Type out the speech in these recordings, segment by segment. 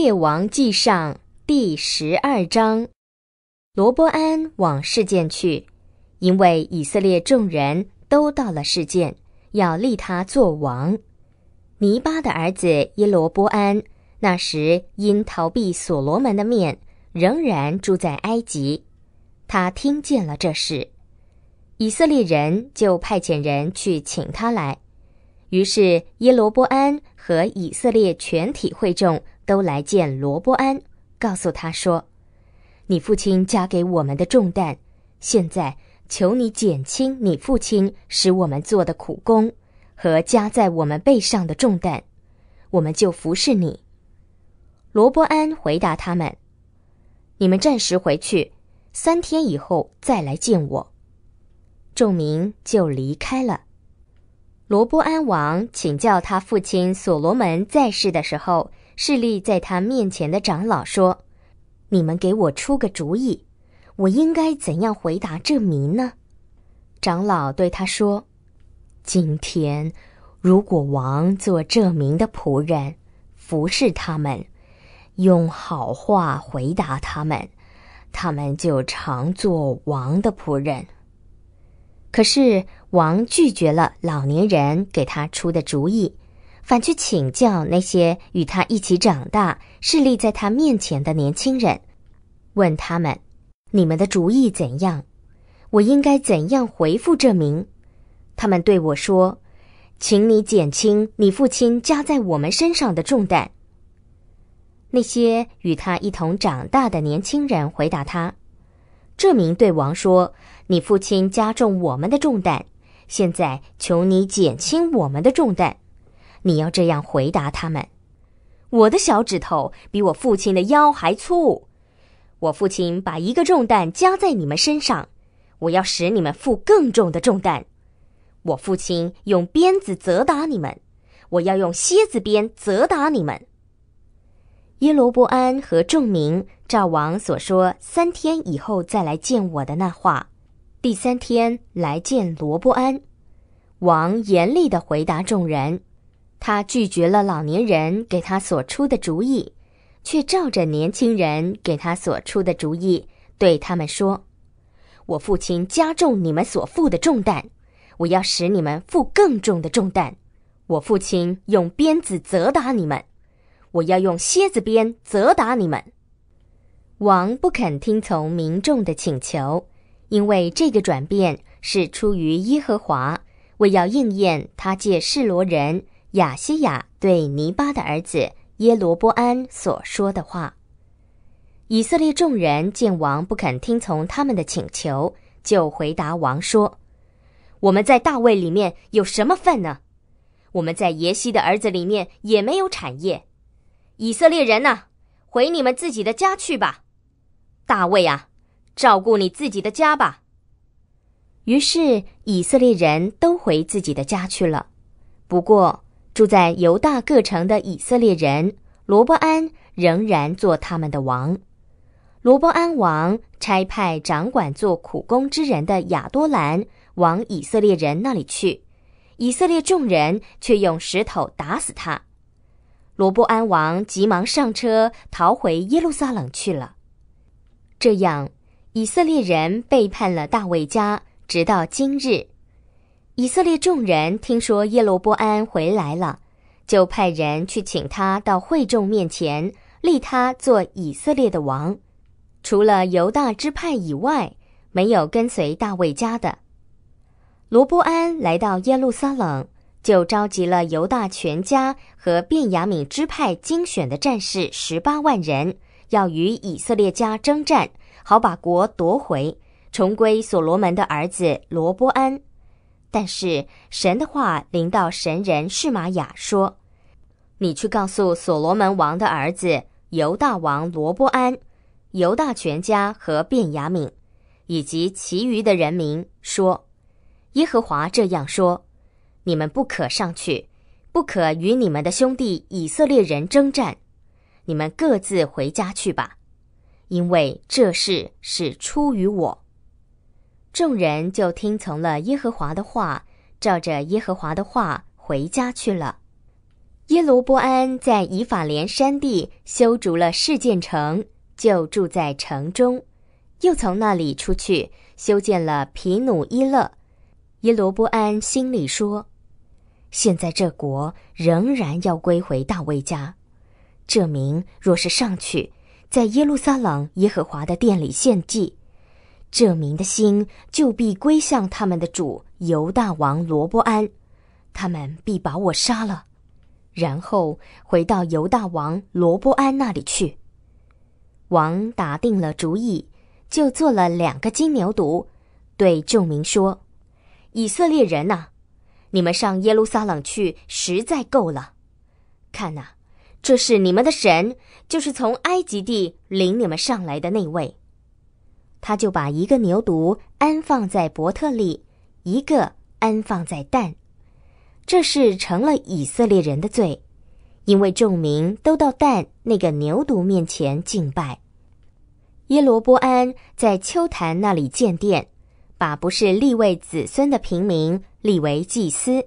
列王记上第十二章，罗伯安往事件去，因为以色列众人都到了事件，要立他做王。尼巴的儿子耶罗波安那时因逃避所罗门的面，仍然住在埃及。他听见了这事，以色列人就派遣人去请他来。于是耶罗波安和以色列全体会众。都来见罗伯安，告诉他说：“你父亲加给我们的重担，现在求你减轻你父亲使我们做的苦工和加在我们背上的重担，我们就服侍你。”罗伯安回答他们：“你们暂时回去，三天以后再来见我。”众民就离开了。罗伯安王请教他父亲所罗门在世的时候。侍立在他面前的长老说：“你们给我出个主意，我应该怎样回答这谜呢？”长老对他说：“今天，如果王做这谜的仆人，服侍他们，用好话回答他们，他们就常做王的仆人。可是，王拒绝了老年人给他出的主意。”反去请教那些与他一起长大、势力在他面前的年轻人，问他们：“你们的主意怎样？我应该怎样回复这名？”他们对我说：“请你减轻你父亲加在我们身上的重担。”那些与他一同长大的年轻人回答他：“这名对王说：‘你父亲加重我们的重担，现在求你减轻我们的重担。’”你要这样回答他们：我的小指头比我父亲的腰还粗。我父亲把一个重担加在你们身上，我要使你们负更重的重担。我父亲用鞭子责打你们，我要用蝎子鞭责打你们。耶罗伯安和众民照王所说，三天以后再来见我的那话，第三天来见罗伯安，王严厉地回答众人。他拒绝了老年人给他所出的主意，却照着年轻人给他所出的主意对他们说：“我父亲加重你们所负的重担，我要使你们负更重的重担。我父亲用鞭子责打你们，我要用蝎子鞭责打你们。”王不肯听从民众的请求，因为这个转变是出于耶和华，为要应验他借示罗人。雅西亚对尼巴的儿子耶罗波安所说的话，以色列众人见王不肯听从他们的请求，就回答王说：“我们在大卫里面有什么份呢？我们在耶西的儿子里面也没有产业。以色列人呐，回你们自己的家去吧！大卫啊，照顾你自己的家吧。”于是以色列人都回自己的家去了。不过，住在犹大各城的以色列人，罗伯安仍然做他们的王。罗伯安王差派掌管做苦工之人的亚多兰往以色列人那里去，以色列众人却用石头打死他。罗伯安王急忙上车逃回耶路撒冷去了。这样，以色列人背叛了大卫家，直到今日。以色列众人听说耶罗波安回来了，就派人去请他到会众面前，立他做以色列的王。除了犹大支派以外，没有跟随大卫家的。罗波安来到耶路撒冷，就召集了犹大全家和便雅敏支派精选的战士十八万人，要与以色列家征战，好把国夺回，重归所罗门的儿子罗波安。但是神的话临到神人示玛雅说：“你去告诉所罗门王的儿子犹大王罗波安、犹大全家和便雅敏，以及其余的人民说：耶和华这样说：你们不可上去，不可与你们的兄弟以色列人征战，你们各自回家去吧，因为这事是出于我。”众人就听从了耶和华的话，照着耶和华的话回家去了。耶罗波安在以法莲山地修筑了示剑城，就住在城中。又从那里出去修建了皮努伊勒。耶罗波安心里说：“现在这国仍然要归回大卫家。这名若是上去在耶路撒冷耶和华的殿里献祭。”这民的心就必归向他们的主犹大王罗波安，他们必把我杀了，然后回到犹大王罗波安那里去。王打定了主意，就做了两个金牛犊，对众民说：“以色列人呐，你们上耶路撒冷去实在够了。看呐，这是你们的神，就是从埃及地领你们上来的那位。”他就把一个牛犊安放在伯特利，一个安放在蛋。这事成了以色列人的罪，因为众民都到蛋那个牛犊面前敬拜。耶罗波安在秋坛那里建殿，把不是立位子孙的平民立为祭司。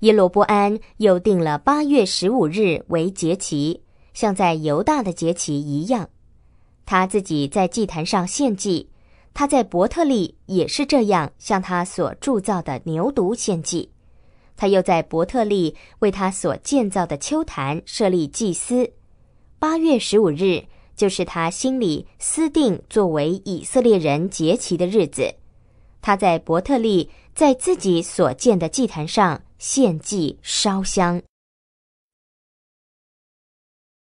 耶罗波安又定了八月十五日为节期，像在犹大的节期一样。他自己在祭坛上献祭，他在伯特利也是这样向他所铸造的牛犊献祭，他又在伯特利为他所建造的秋坛设立祭司。八月十五日就是他心里私定作为以色列人节期的日子，他在伯特利在自己所建的祭坛上献祭烧香。